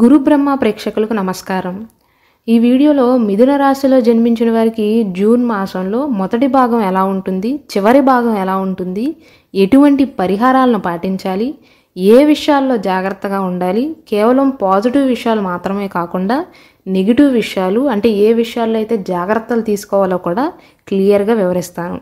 గురు బ్రహ్మ ప్రేక్షకులకు నమస్కారం ఈ వీడియోలో మిథున రాశిలో జన్మించిన వారికి జూన్ మాసంలో మొదటి భాగం ఎలా ఉంటుంది చివరి భాగం ఎలా ఉంటుంది ఎటువంటి పరిహారాలను పాటించాలి ఏ విషయాల్లో జాగ్రత్తగా ఉండాలి కేవలం పాజిటివ్ విషయాలు మాత్రమే కాకుండా నెగిటివ్ విషయాలు అంటే ఏ విషయాల్లో అయితే జాగ్రత్తలు తీసుకోవాలో కూడా క్లియర్గా వివరిస్తాను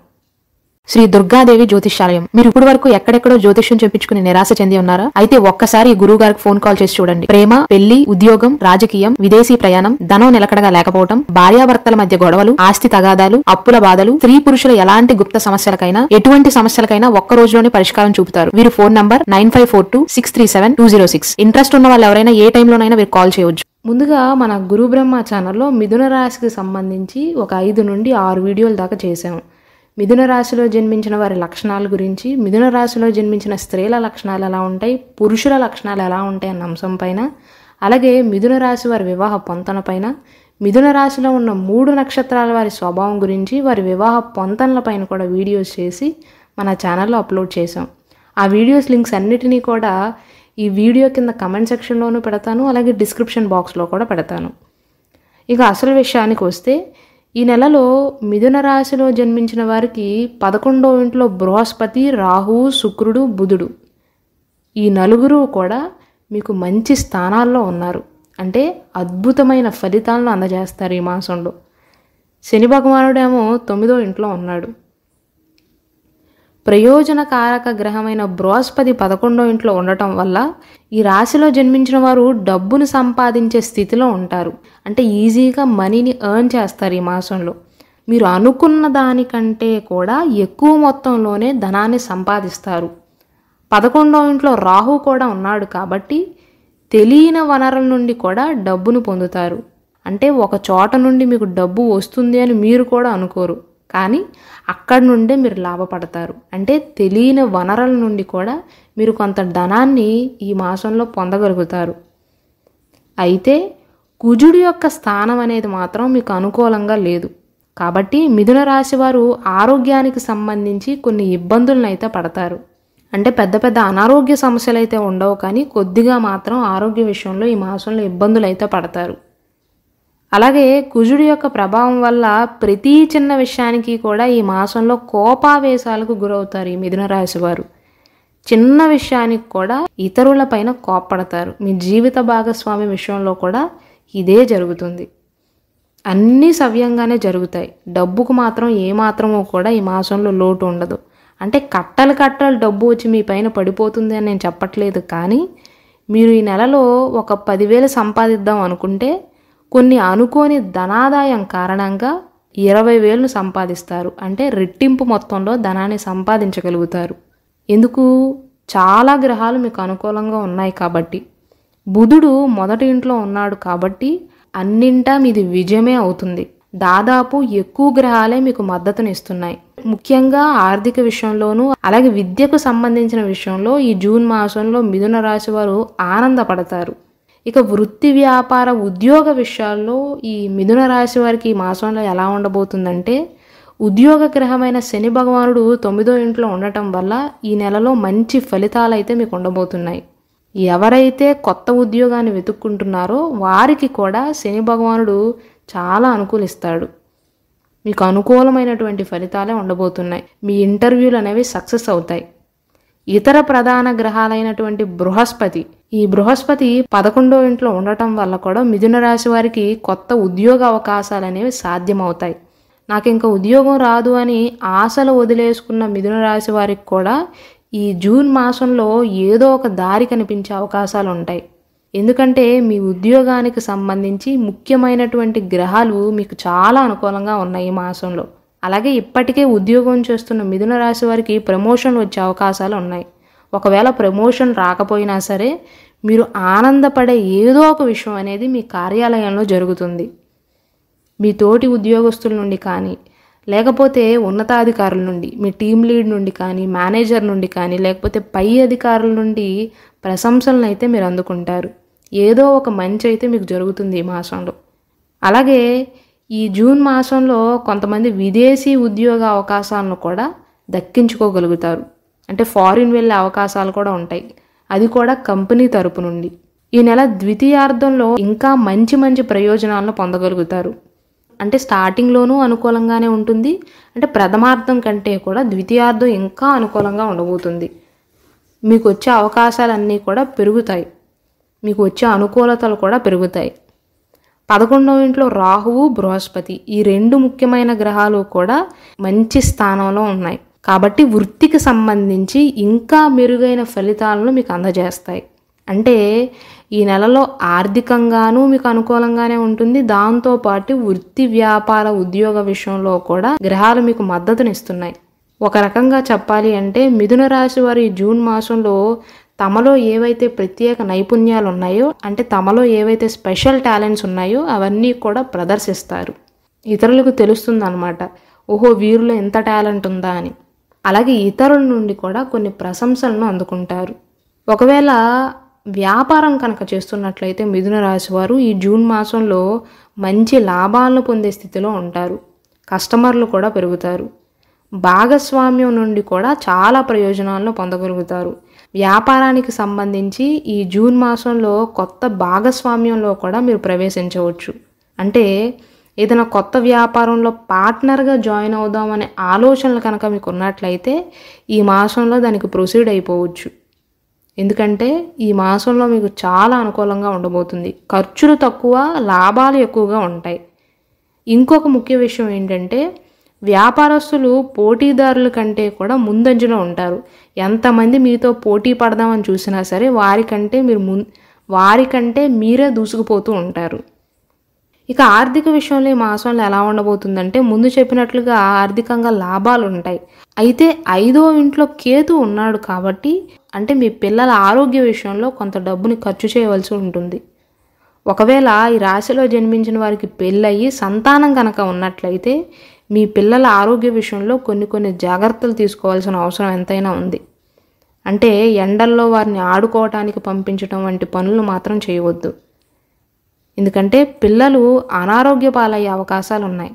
శ్రీ దుర్గాదేవి జ్యోతిషాలయం మీరు ఇప్పటి వరకు ఎక్కడెక్కడో జ్యోతిష్యం చెప్పించుకుని నిరాశ చెంది ఉన్నారా అయితే ఒక్కసారి గురువు గారికి ఫోన్ కాల్ చేసి చూడండి ప్రేమ పెళ్లి ఉద్యోగం రాజకీయం విదేశీ ప్రయాణం ధనం నిలకడగా లేకపోవడం భార్యాభర్తల మధ్య గొడవలు ఆస్తి తగాదాలు అప్పుల బాధలు స్త్రీ పురుషుల ఎలాంటి గుప్త సమస్యలకైనా ఎటువంటి సమస్యలకైనా ఒక్క రోజులోనే పరిష్కారం చూపుతారు వీరు phone number nine five four two six three seven two zero six interest ఉన్న వాళ్ళు ఎవరైనా ఏ టైంలోనైనా మీరు కాల్ చేయవచ్చు ముందుగా మన గురు బ్రహ్మ ఛానల్లో మిథున రాశికి సంబంధించి ఒక ఐదు నుండి ఆరు వీడియోల దాకా చేశాము మిథున రాశిలో జన్మించిన వారి లక్షణాల గురించి మిథున రాశిలో జన్మించిన స్త్రీల లక్షణాలు ఎలా ఉంటాయి పురుషుల లక్షణాలు ఎలా ఉంటాయి అన్న అంశం పైన అలాగే మిథున రాశి వారి వివాహ పొంతన పైన మిథున రాశిలో ఉన్న మూడు నక్షత్రాల వారి స్వభావం గురించి వారి వివాహ పొంతనల పైన కూడా వీడియోస్ చేసి మన ఛానల్లో అప్లోడ్ చేసాం ఆ వీడియోస్ లింక్స్ అన్నిటినీ కూడా ఈ వీడియో కింద కమెంట్ సెక్షన్లోనూ పెడతాను అలాగే డిస్క్రిప్షన్ బాక్స్లో కూడా పెడతాను ఇక అసలు విషయానికి వస్తే ఈ నెలలో మిథున రాశిలో జన్మించిన వారికి పదకొండో ఇంట్లో బృహస్పతి రాహు శుక్రుడు బుధుడు ఈ నలుగురు కూడా మీకు మంచి స్థానాల్లో ఉన్నారు అంటే అద్భుతమైన ఫలితాలను అందజేస్తారు ఈ మాసంలో శని భగవానుడేమో తొమ్మిదో ఇంట్లో ఉన్నాడు ప్రయోజనకారక గ్రహమైన బృహస్పతి పదకొండో ఇంట్లో ఉండటం వల్ల ఈ రాశిలో జన్మించిన వారు డబ్బును సంపాదించే స్థితిలో ఉంటారు అంటే ఈజీగా మనీని ఎర్న్ చేస్తారు ఈ మాసంలో మీరు అనుకున్న దానికంటే కూడా ఎక్కువ మొత్తంలోనే ధనాన్ని సంపాదిస్తారు పదకొండో ఇంట్లో రాహు కూడా ఉన్నాడు కాబట్టి తెలియని వనరుల నుండి కూడా డబ్బును పొందుతారు అంటే ఒక చోట నుండి మీకు డబ్బు వస్తుంది అని మీరు కూడా అనుకోరు కానీ అక్కడ నుండే మీరు లాభపడతారు అంటే తెలియని వనరుల నుండి కూడా మీరు కొంత ధనాన్ని ఈ మాసంలో పొందగలుగుతారు అయితే కుజుడు యొక్క స్థానం అనేది మాత్రం మీకు అనుకూలంగా లేదు కాబట్టి మిథున రాశి వారు ఆరోగ్యానికి సంబంధించి కొన్ని ఇబ్బందులను అయితే పడతారు అంటే పెద్ద పెద్ద అనారోగ్య సమస్యలు అయితే ఉండవు కానీ కొద్దిగా మాత్రం ఆరోగ్య విషయంలో ఈ మాసంలో ఇబ్బందులు అయితే పడతారు అలాగే కుజుడి యొక్క ప్రభావం వల్ల ప్రతి చిన్న విషయానికి కూడా ఈ మాసంలో కోపావేశాలకు గురవుతారు ఈ మిథున రాశి వారు చిన్న విషయానికి కూడా ఇతరులపైన కోప్పడతారు మీ జీవిత భాగస్వామి విషయంలో కూడా ఇదే జరుగుతుంది అన్నీ సవ్యంగానే జరుగుతాయి డబ్బుకు మాత్రం ఏమాత్రమో కూడా ఈ మాసంలో లోటు ఉండదు అంటే కట్టలు కట్టలు డబ్బు వచ్చి మీ పైన పడిపోతుంది అని నేను చెప్పట్లేదు కానీ మీరు ఈ నెలలో ఒక పదివేలు సంపాదిద్దాం అనుకుంటే కొన్ని అనుకోని ధనాదాయం కారణంగా ఇరవై వేలను సంపాదిస్తారు అంటే రెట్టింపు మొత్తంలో ధనాన్ని సంపాదించగలుగుతారు ఎందుకు చాలా గ్రహాలు మీకు అనుకూలంగా ఉన్నాయి కాబట్టి బుధుడు మొదటి ఇంట్లో ఉన్నాడు కాబట్టి అన్నింటా మీది విజయమే అవుతుంది దాదాపు ఎక్కువ గ్రహాలే మీకు మద్దతునిస్తున్నాయి ముఖ్యంగా ఆర్థిక విషయంలోనూ అలాగే విద్యకు సంబంధించిన విషయంలో ఈ జూన్ మాసంలో మిథున రాశి వారు ఆనందపడతారు ఇక వృత్తి వ్యాపార ఉద్యోగ విషయాల్లో ఈ మిథున రాశి వారికి ఈ మాసంలో ఎలా ఉండబోతుందంటే ఉద్యోగ గ్రహమైన శని భగవానుడు తొమ్మిదో ఇంట్లో ఉండటం వల్ల ఈ నెలలో మంచి ఫలితాలు అయితే మీకు ఉండబోతున్నాయి ఎవరైతే కొత్త ఉద్యోగాన్ని వెతుక్కుంటున్నారో వారికి కూడా శని భగవానుడు చాలా అనుకూలిస్తాడు మీకు అనుకూలమైనటువంటి ఫలితాలే ఉండబోతున్నాయి మీ ఇంటర్వ్యూలు అనేవి సక్సెస్ అవుతాయి ఇతర ప్రధాన గ్రహాలైనటువంటి బృహస్పతి ఈ బృహస్పతి పదకొండో ఇంట్లో ఉండటం వల్ల కూడా మిథున రాశి వారికి కొత్త ఉద్యోగ అవకాశాలు అనేవి సాధ్యమవుతాయి నాకు ఇంకా ఉద్యోగం రాదు అని ఆశలు వదిలేసుకున్న మిథున రాశి వారికి కూడా ఈ జూన్ మాసంలో ఏదో ఒక దారి కనిపించే అవకాశాలు ఉంటాయి ఎందుకంటే మీ ఉద్యోగానికి సంబంధించి ముఖ్యమైనటువంటి గ్రహాలు మీకు చాలా అనుకూలంగా ఉన్నాయి ఈ మాసంలో అలాగే ఇప్పటికే ఉద్యోగం చేస్తున్న మిథున రాశి వారికి ప్రమోషన్ వచ్చే అవకాశాలు ఉన్నాయి ఒకవేళ ప్రమోషన్ రాకపోయినా సరే మీరు ఆనందపడే ఏదో ఒక విషయం అనేది మీ కార్యాలయంలో జరుగుతుంది మీ తోటి ఉద్యోగస్తుల నుండి కానీ లేకపోతే ఉన్నతాధికారుల నుండి మీ టీం లీడ్ నుండి కానీ మేనేజర్ నుండి కానీ లేకపోతే పై అధికారుల నుండి ప్రశంసలను అయితే మీరు అందుకుంటారు ఏదో ఒక మంచి అయితే మీకు జరుగుతుంది ఈ మాసంలో అలాగే ఈ జూన్ మాసంలో కొంతమంది విదేశీ ఉద్యోగ అవకాశాలను కూడా దక్కించుకోగలుగుతారు అంటే ఫారిన్ వెళ్ళే అవకాశాలు కూడా ఉంటాయి అది కూడా కంపెనీ తరపు నుండి ఈ నెల ద్వితీయార్థంలో ఇంకా మంచి మంచి ప్రయోజనాలను పొందగలుగుతారు అంటే స్టార్టింగ్లోనూ అనుకూలంగానే ఉంటుంది అంటే ప్రథమార్థం కంటే కూడా ద్వితీయార్థం ఇంకా అనుకూలంగా ఉండబోతుంది మీకు వచ్చే అవకాశాలన్నీ కూడా పెరుగుతాయి మీకు వచ్చే అనుకూలతలు కూడా పెరుగుతాయి పదకొండవ ఇంట్లో రాహువు బృహస్పతి ఈ రెండు ముఖ్యమైన గ్రహాలు కూడా మంచి స్థానంలో ఉన్నాయి కాబట్టి వృత్తికి సంబంధించి ఇంకా మెరుగైన ఫలితాలను మీకు అందజేస్తాయి అంటే ఈ నెలలో ఆర్థికంగానూ మీకు అనుకూలంగానే ఉంటుంది దాంతోపాటు వృత్తి వ్యాపార ఉద్యోగ విషయంలో కూడా గ్రహాలు మీకు మద్దతునిస్తున్నాయి ఒక రకంగా చెప్పాలి అంటే మిథున రాశి వారి జూన్ మాసంలో తమలో ఏవైతే ప్రత్యేక నైపుణ్యాలు ఉన్నాయో అంటే తమలో ఏవైతే స్పెషల్ టాలెంట్స్ ఉన్నాయో అవన్నీ కూడా ప్రదర్శిస్తారు ఇతరులకు తెలుస్తుందన్నమాట ఓహో వీరిలో ఎంత టాలెంట్ ఉందా అని అలాగే ఇతరుల నుండి కూడా కొన్ని ప్రశంసలను అందుకుంటారు ఒకవేళ వ్యాపారం కనుక చేస్తున్నట్లయితే మిథున రాశి వారు ఈ జూన్ మాసంలో మంచి లాభాలను పొందే స్థితిలో ఉంటారు కస్టమర్లు కూడా పెరుగుతారు భాగస్వామ్యం నుండి కూడా చాలా ప్రయోజనాలను పొందగలుగుతారు వ్యాపారానికి సంబంధించి ఈ జూన్ మాసంలో కొత్త భాగస్వామ్యంలో కూడా మీరు ప్రవేశించవచ్చు అంటే ఏదైనా కొత్త వ్యాపారంలో పార్ట్నర్గా జాయిన్ అవుదాం అనే ఆలోచనలు కనుక మీకు ఉన్నట్లయితే ఈ మాసంలో దానికి ప్రొసీడ్ అయిపోవచ్చు ఎందుకంటే ఈ మాసంలో మీకు చాలా అనుకూలంగా ఉండబోతుంది ఖర్చులు తక్కువ లాభాలు ఎక్కువగా ఉంటాయి ఇంకొక ముఖ్య విషయం ఏంటంటే వ్యాపారస్తులు పోటీదారుల కంటే కూడా ముందంజలో ఉంటారు ఎంతమంది మీతో పోటీ పడదామని చూసినా సరే వారికంటే మీరు ము వారికంటే మీరే దూసుకుపోతూ ఉంటారు ఇక ఆర్థిక విషయంలో ఈ మాసంలో ఎలా ఉండబోతుందంటే ముందు చెప్పినట్లుగా ఆర్థికంగా లాభాలు ఉంటాయి అయితే ఐదో ఇంట్లో కేతు ఉన్నాడు కాబట్టి అంటే మీ పిల్లల ఆరోగ్య విషయంలో కొంత డబ్బుని ఖర్చు చేయవలసి ఉంటుంది ఒకవేళ ఈ రాశిలో జన్మించిన వారికి పెళ్ళయి సంతానం కనుక ఉన్నట్లయితే మీ పిల్లల ఆరోగ్య విషయంలో కొన్ని కొన్ని జాగ్రత్తలు తీసుకోవాల్సిన అవసరం ఎంతైనా ఉంది అంటే ఎండల్లో వారిని ఆడుకోవటానికి పంపించడం వంటి పనులు మాత్రం చేయవద్దు ఎందుకంటే పిల్లలు అనారోగ్య పాలయ్యే అవకాశాలు ఉన్నాయి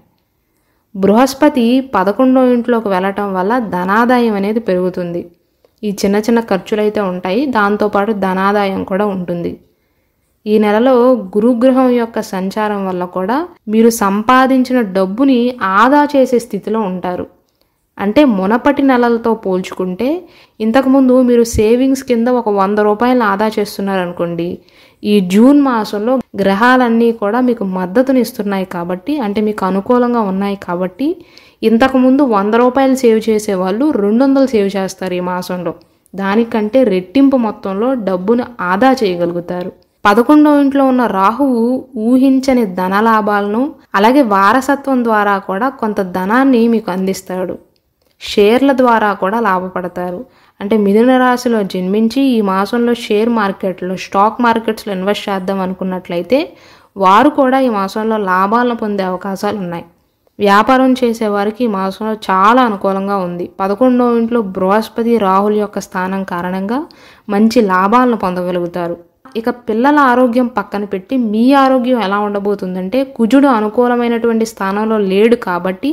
బృహస్పతి పదకొండో ఇంట్లోకి వెళ్ళటం వల్ల ధనాదాయం అనేది పెరుగుతుంది ఈ చిన్న చిన్న ఖర్చులైతే ఉంటాయి దాంతోపాటు ధనాదాయం కూడా ఉంటుంది ఈ నెలలో గురుగ్రహం యొక్క సంచారం వల్ల కూడా మీరు సంపాదించిన డబ్బుని ఆదా చేసే స్థితిలో ఉంటారు అంటే మునపటి నెలలతో పోల్చుకుంటే ఇంతకుముందు మీరు సేవింగ్స్ కింద ఒక వంద రూపాయలు ఆదా చేస్తున్నారనుకోండి ఈ జూన్ మాసంలో గ్రహాలన్నీ కూడా మీకు మద్దతుని ఇస్తున్నాయి కాబట్టి అంటే మీకు అనుకూలంగా ఉన్నాయి కాబట్టి ఇంతకుముందు వంద రూపాయలు సేవ్ వాళ్ళు రెండు వందలు సేవ్ చేస్తారు ఈ మాసంలో దానికంటే రెట్టింపు మొత్తంలో డబ్బును ఆదా చేయగలుగుతారు పదకొండవ ఇంట్లో ఉన్న రాహువు ఊహించని ధన లాభాలను అలాగే వారసత్వం ద్వారా కూడా కొంత ధనాన్ని మీకు అందిస్తాడు షేర్ల ద్వారా కూడా లాభపడతారు అంటే మిథున రాశిలో జన్మించి ఈ మాసంలో షేర్ మార్కెట్లో స్టాక్ మార్కెట్స్లో ఇన్వెస్ట్ చేద్దాం అనుకున్నట్లయితే వారు కూడా ఈ మాసంలో లాభాలను పొందే అవకాశాలు ఉన్నాయి వ్యాపారం చేసేవారికి ఈ మాసంలో చాలా అనుకూలంగా ఉంది పదకొండవ ఇంట్లో బృహస్పతి రాహుల్ యొక్క స్థానం కారణంగా మంచి లాభాలను పొందగలుగుతారు ఇక పిల్లల ఆరోగ్యం పక్కన పెట్టి మీ ఆరోగ్యం ఎలా ఉండబోతుందంటే కుజుడు అనుకూలమైనటువంటి స్థానంలో లేడు కాబట్టి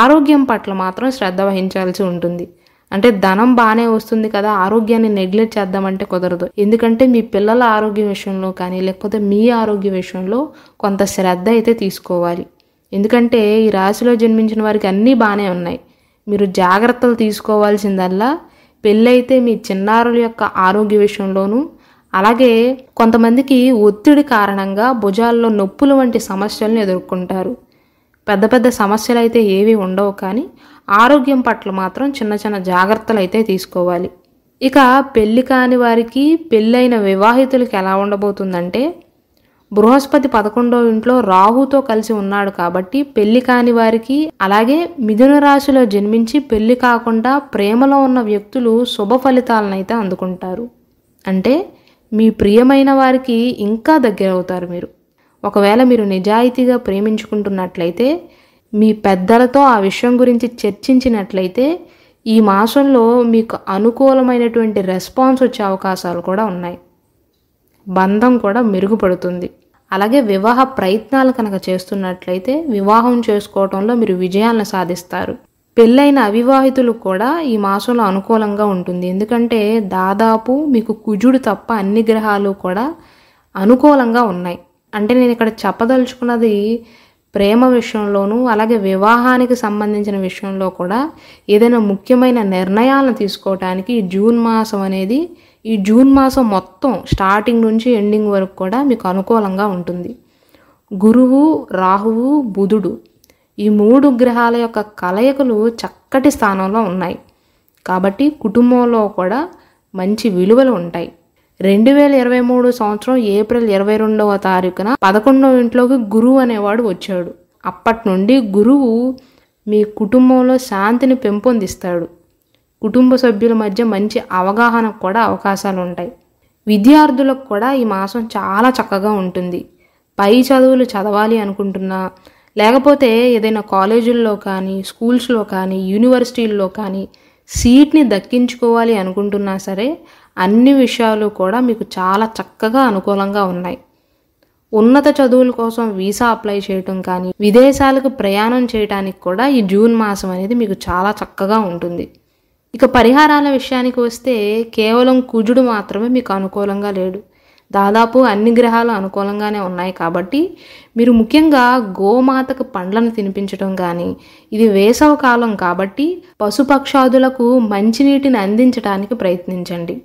ఆరోగ్యం పట్ల మాత్రం శ్రద్ధ వహించాల్సి ఉంటుంది అంటే ధనం బాగానే వస్తుంది కదా ఆరోగ్యాన్ని నెగ్లెక్ట్ చేద్దామంటే కుదరదు ఎందుకంటే మీ పిల్లల ఆరోగ్య విషయంలో కానీ లేకపోతే మీ ఆరోగ్య విషయంలో కొంత శ్రద్ధ అయితే తీసుకోవాలి ఎందుకంటే ఈ రాశిలో జన్మించిన వారికి అన్నీ బాగానే ఉన్నాయి మీరు జాగ్రత్తలు తీసుకోవాల్సిందల్లా పెళ్ళైతే మీ చిన్నారుల యొక్క ఆరోగ్య విషయంలోనూ అలాగే కొంతమందికి ఒత్తిడి కారణంగా భుజాల్లో నొప్పులు వంటి సమస్యలను ఎదుర్కొంటారు పెద్ద పెద్ద సమస్యలు అయితే ఏవి ఉండవు కానీ ఆరోగ్యం పట్ల మాత్రం చిన్న చిన్న జాగ్రత్తలు అయితే తీసుకోవాలి ఇక పెళ్ళి కాని వారికి పెళ్ళైన వివాహితులకి ఎలా ఉండబోతుందంటే బృహస్పతి పదకొండో ఇంట్లో రాహుతో కలిసి ఉన్నాడు కాబట్టి పెళ్లి కాని వారికి అలాగే మిథున రాశిలో జన్మించి పెళ్లి కాకుండా ప్రేమలో ఉన్న వ్యక్తులు శుభ ఫలితాలనైతే అందుకుంటారు అంటే మీ ప్రియమైన వారికి ఇంకా దగ్గర అవుతారు మీరు ఒకవేళ మీరు నిజాయితీగా ప్రేమించుకుంటున్నట్లయితే మీ పెద్దలతో ఆ విషయం గురించి చర్చించినట్లయితే ఈ మాసంలో మీకు అనుకూలమైనటువంటి రెస్పాన్స్ వచ్చే అవకాశాలు కూడా ఉన్నాయి బంధం కూడా మెరుగుపడుతుంది అలాగే వివాహ ప్రయత్నాలు కనుక చేస్తున్నట్లయితే వివాహం చేసుకోవడంలో మీరు విజయాలను సాధిస్తారు పెళ్ళైన అవివాహితులు కూడా ఈ మాసంలో అనుకూలంగా ఉంటుంది ఎందుకంటే దాదాపు మీకు కుజుడు తప్ప అన్ని గ్రహాలు కూడా అనుకూలంగా ఉన్నాయి అంటే నేను ఇక్కడ చెప్పదలుచుకున్నది ప్రేమ విషయంలోనూ అలాగే వివాహానికి సంబంధించిన విషయంలో కూడా ఏదైనా ముఖ్యమైన నిర్ణయాలను ఈ జూన్ మాసం అనేది ఈ జూన్ మాసం మొత్తం స్టార్టింగ్ నుంచి ఎండింగ్ వరకు కూడా మీకు అనుకూలంగా ఉంటుంది గురువు రాహువు బుధుడు ఈ మూడు గ్రహాల యొక్క కలయికలు చక్కటి స్థానంలో ఉన్నాయి కాబట్టి కుటుంబంలో కూడా మంచి విలువలు ఉంటాయి రెండు వేల ఇరవై మూడు సంవత్సరం ఏప్రిల్ ఇరవై రెండవ తారీఖున పదకొండవ ఇంట్లోకి గురువు అనేవాడు వచ్చాడు అప్పటి నుండి గురువు మీ కుటుంబంలో శాంతిని పెంపొందిస్తాడు కుటుంబ సభ్యుల మధ్య మంచి అవగాహన కూడా అవకాశాలు ఉంటాయి విద్యార్థులకు కూడా ఈ మాసం చాలా చక్కగా ఉంటుంది పై చదువులు చదవాలి అనుకుంటున్నా లేకపోతే ఏదైనా కాలేజీల్లో కానీ స్కూల్స్లో కానీ యూనివర్సిటీల్లో కానీ సీట్ని దక్కించుకోవాలి అనుకుంటున్నా సరే అన్ని విషయాలు కూడా మీకు చాలా చక్కగా అనుకూలంగా ఉన్నాయి ఉన్నత చదువుల కోసం వీసా అప్లై చేయటం కానీ విదేశాలకు ప్రయాణం చేయడానికి కూడా ఈ జూన్ మాసం అనేది మీకు చాలా చక్కగా ఉంటుంది ఇక పరిహారాల విషయానికి వస్తే కేవలం కుజుడు మాత్రమే మీకు అనుకూలంగా లేడు దాదాపు అన్ని గ్రహాలు అనుకూలంగానే ఉన్నాయి కాబట్టి మీరు ముఖ్యంగా గోమాతకు పండ్లను తినిపించడం కానీ ఇది వేసవ కాలం కాబట్టి పశుపక్షాదులకు మంచినీటిని అందించడానికి ప్రయత్నించండి